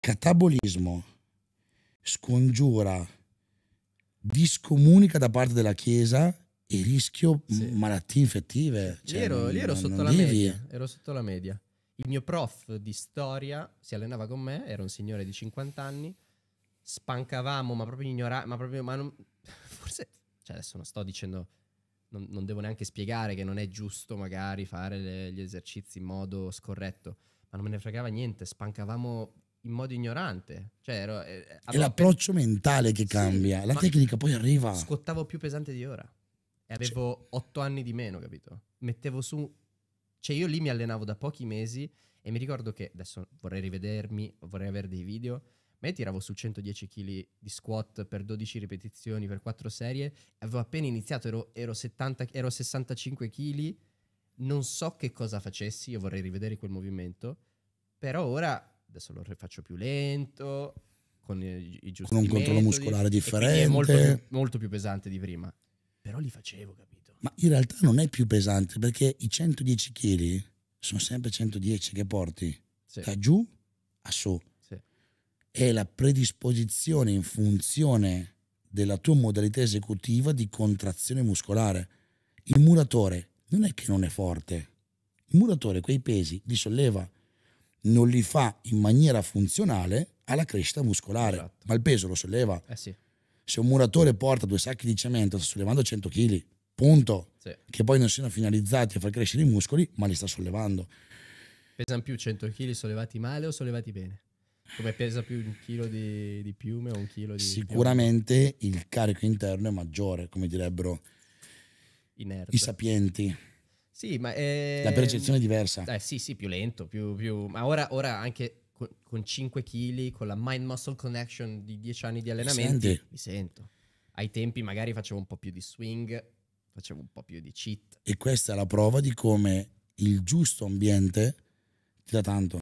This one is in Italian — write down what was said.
catabolismo, scongiura, discomunica da parte della Chiesa e rischio sì. malattie infettive. Cioè, lì, ero, lì ero, sotto media, ero, sotto la media, Il mio prof di storia si allenava con me, era un signore di 50 anni, spancavamo, ma proprio ignoravamo ma proprio, ma non, forse, cioè adesso non sto dicendo, non, non, devo neanche spiegare che non è giusto magari fare le, gli esercizi in modo scorretto, ma non me ne fregava niente, spancavamo in modo ignorante. Cioè, ero, eh, eh è l'approccio per... mentale che cambia, sì, la tecnica poi arriva. Scottavo più pesante di ora e cioè avevo cioè... otto anni di meno, capito? Mettevo su... Cioè io lì mi allenavo da pochi mesi e mi ricordo che, adesso vorrei rivedermi, vorrei avere dei video, ma io tiravo su 110 kg di squat per 12 ripetizioni, per 4 serie, avevo appena iniziato, ero, ero, 70, ero 65 kg, non so che cosa facessi, io vorrei rivedere quel movimento, però ora adesso lo rifaccio più lento, con i, giusti Con un controllo muscolare differente. È molto più, molto più pesante di prima. Però li facevo, capito? Ma in realtà non è più pesante perché i 110 kg sono sempre 110 che porti sì. da giù a su. Sì. È la predisposizione in funzione della tua modalità esecutiva di contrazione muscolare. Il muratore non è che non è forte, il muratore quei pesi li solleva non li fa in maniera funzionale alla crescita muscolare, esatto. ma il peso lo solleva. Eh sì. Se un muratore porta due sacchi di cemento, sta sollevando 100 kg, punto, sì. che poi non siano finalizzati a far crescere i muscoli, ma li sta sollevando. Pesano più 100 kg sollevati male o sollevati bene? Come pesa più un chilo di, di piume o un chilo di... Sicuramente piume. il carico interno è maggiore, come direbbero Inerte. i sapienti sì, ma... È... Ehm, la percezione è diversa. Eh, sì, sì, più lento, più... più... Ma ora, ora anche con, con 5 kg, con la mind-muscle connection di 10 anni di allenamento, mi, mi sento. Ai tempi magari facevo un po' più di swing, facevo un po' più di cheat. E questa è la prova di come il giusto ambiente ti dà tanto.